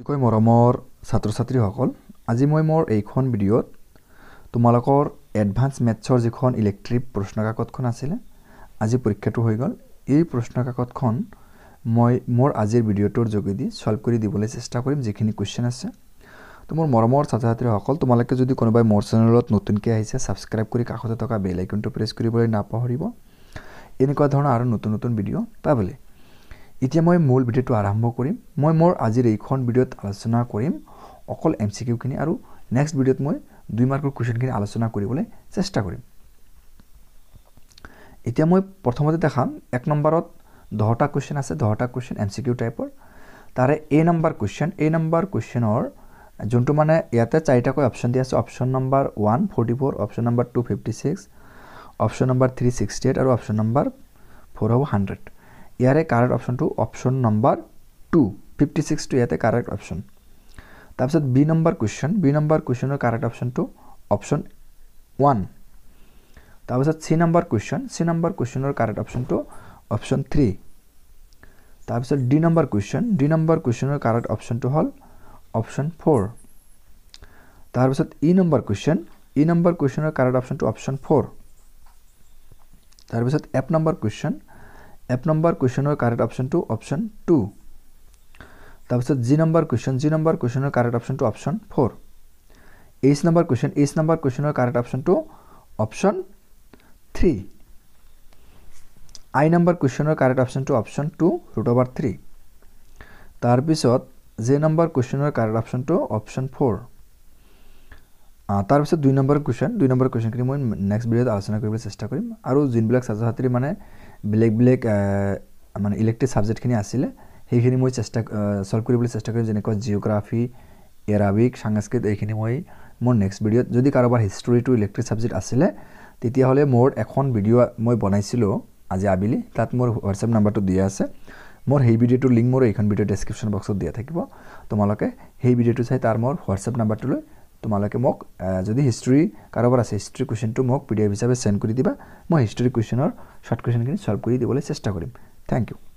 অতিকৈ মৰমৰ ছাত্ৰ ছাত্ৰীসকল আজি মই মোৰ এইখন ভিডিঅ'ত তোমালোকৰ এডভান্স মেথছৰ যিখন ইলেক্ট্ৰিক প্ৰশ্নকাকতখন আছিলে আজি পৰীক্ষাটো হৈ গ'ল এই প্ৰশ্নকাকতখন মই মোৰ আজিৰ ভিডিঅ'টোৰ যোগেদি ছল্ভ কৰি দিবলৈ চেষ্টা কৰিম যিখিনি কুৱেশ্যন আছে তো মোৰ মৰমৰ ছাত্ৰ ছাত্ৰীসকল তোমালোকে যদি কোনোবাই মোৰ চেনেলত নতুনকৈ আহিছে ছাবস্ক্ৰাইব কৰি কাষতে থকা বেল আইকনটো প্ৰেছ কৰিবলৈ নাপাহৰিব এনেকুৱা ধৰণৰ আৰু নতুন নতুন ভিডিঅ' পাবলৈ এতিয়া মই মূল ভিডিঅ'টো আৰম্ভ কৰিম মই মোৰ আজিৰ এইখন ভিডিঅ'ত আলোচনা কৰিম অকল এম চি কিউখিনি আৰু নেক্সট ভিডিঅ'ত মই দুই মাৰ্কৰ কুৱেশ্যনখিনি আলোচনা কৰিবলৈ চেষ্টা কৰিম এতিয়া মই প্ৰথমতে দেখাম এক নম্বৰত দহটা কুৱেশ্যন আছে দহটা কুৱেশ্যন এম চি কিউ টাইপৰ তাৰে A number question A number কুৱেশ্যনৰ যোনটো মানে ইয়াতে চাৰিটাকৈ অপশ্যন দি আছে option number one forty four option number two fifty six option number three sixty eight আৰু অপশ্যন নম্বৰ ফ'ৰ হ'ব হাণ্ড্ৰেড ইয়াৰে কাৰেক্ট অপশ্যনটো অপশ্যন নম্বৰ টু ফিফটি ছিক্সটো ইয়াতে কাৰেক্ট অপশ্যন তাৰপিছত B number question B number কুৱেশ্যনৰ correct অপশ্যনটো option one তাৰপিছত C number question C number কুৱেশ্যনৰ কাৰেক্ট অপশ্যনটো অপশ্যন থ্ৰী তাৰপিছত D number question D number কুৱেশ্যনৰ কাৰেক্ট অপশ্যনটো হ'ল অপশ্যন ফ'ৰ তাৰপিছত E number question E number কুৱেশ্যনৰ কাৰেক্ট অপশ্যনটো অপশ্যন ফ'ৰ তাৰপিছত এফ নম্বৰ কুৱেশ্যন এক নম্বৰ কুৱেশ্যনৰ কাৰেক্ট অপশ্যনটো অপশ্যন টু তাৰপিছত G number question G number কুৱেশ্যনৰ কাৰেক্ট অপশ্যনটো option four H number question H number কুৱেশ্যনৰ কাৰেক্ট অপশ্যনটো অপশ্যন থ্ৰী আই নম্বৰ কুৱেশ্যনৰ কাৰেক্ট অপশ্যনটো option two root over three তাৰপিছত জে নম্বৰ কুৱেশ্যনৰ কাৰেক্ট অপশ্যনটো অপশ্যন ফ'ৰ তাৰপিছত দুই নম্বৰ কুৱেশ্যন দুই নম্বৰ কুৱেশ্যনখিনি মই নেক্সট ভিডিঅ'ত আলোচনা কৰিবলৈ চেষ্টা কৰিম আৰু যোনবিলাক ছাত্ৰ ছাত্ৰী মানে বেলেগ বেলেগ মানে ইলেক্টিভ ছাবজেক্টখিনি আছিলে সেইখিনি মই চেষ্টা চল্ভ কৰিবলৈ চেষ্টা কৰিম যেনেকুৱা জিঅ'গ্ৰাফি এৰাবিক সাংস্কৃত এইখিনি মই মোৰ নেক্সট ভিডিঅ'ত যদি কাৰোবাৰ হিষ্ট্ৰীটো ইলেক্ট্ৰিক ছাবজেক্ট আছিলে তেতিয়াহ'লে মোৰ এখন ভিডিঅ' মই বনাইছিলোঁ আজি আবেলি তাত মোৰ হোৱাটছএপ নাম্বাৰটো দিয়া আছে মোৰ সেই ভিডিঅ'টোৰ লিংক মোৰ এইখন ভিডিঅ' ডেছক্ৰিপশ্যন বক্সত দিয়া থাকিব তোমালোকে সেই ভিডিঅ'টো চাই তাৰ মোৰ হোৱাটছএপ নাম্বাৰটোলৈ তোমালোকে মোক যদি হিষ্ট্ৰী কাৰোবাৰ আছে হিষ্ট্ৰী কুৱেশ্যনটো মোক পি ডি এফ হিচাপে চেণ্ড কৰি দিবা মই হিষ্ট্ৰী কুৱেশ্যনৰ শ্বৰ্ট কুৱেশ্যনখিনি চল্ভ কৰি দিবলৈ চেষ্টা কৰিম থেংক ইউ